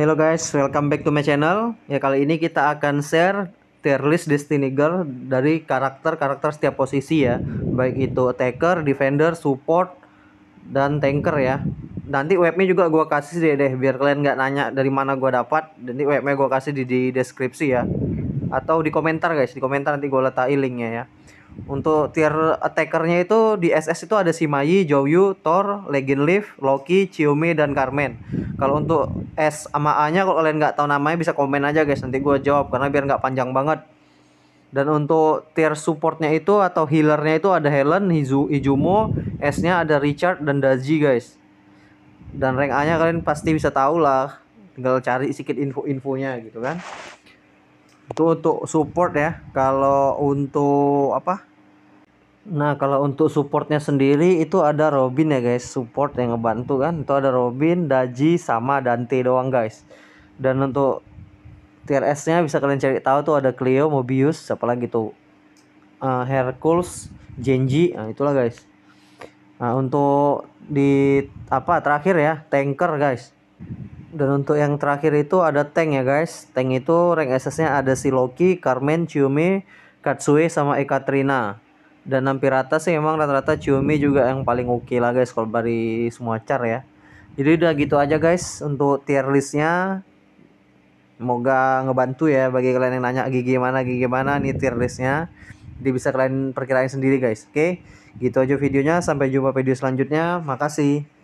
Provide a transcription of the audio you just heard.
Hello guys, welcome back to my channel. Ya kali ini kita akan share tier list Destiny Girl dari karakter-karakter setiap posisi ya. Baik itu attacker, defender, support, dan tanker ya. Nanti webnya juga gua kasih deh deh biar kalian nggak nanya dari mana gua dapat. Nanti webnya gua kasih di, di deskripsi ya. Atau di komentar guys, di komentar nanti gua letakin linknya ya. Untuk tier attackernya itu di SS itu ada Simayi, Joyu, Thor, Legend Leaf, Loki, Chiyomi, dan Carmen kalau untuk S sama A nya kalau kalian nggak tahu namanya bisa komen aja guys nanti gue jawab karena biar nggak panjang banget dan untuk tier supportnya itu atau healernya itu ada Helen, Hizu, Ijumo. S-nya ada Richard dan Daji guys. Dan rank A-nya kalian pasti bisa tahu lah. Tinggal cari sedikit info-infonya gitu kan. Itu untuk support ya. Kalau untuk apa? Nah, kalau untuk supportnya sendiri itu ada Robin ya guys, support yang ngebantu kan. Itu ada Robin, Daji sama Dante doang guys. Dan untuk TRS nya bisa kalian cari tahu tuh ada Cleo, Mobius, siapa lagi tuh? Uh, Hercules, Genji, nah itulah guys. Nah, untuk di apa terakhir ya, tanker guys. Dan untuk yang terakhir itu ada tank ya guys. Tank itu rank SS-nya ada si Loki, Carmen, Chiume, Katsue sama Ekaterina dan hampir rata sih emang rata-rata Xiaomi juga yang paling oke okay lah guys kalau dari semua car ya jadi udah gitu aja guys untuk tier listnya semoga ngebantu ya bagi kalian yang nanya gigi mana gigi mana nih tier listnya jadi bisa kalian perkirain sendiri guys oke okay? gitu aja videonya sampai jumpa video selanjutnya makasih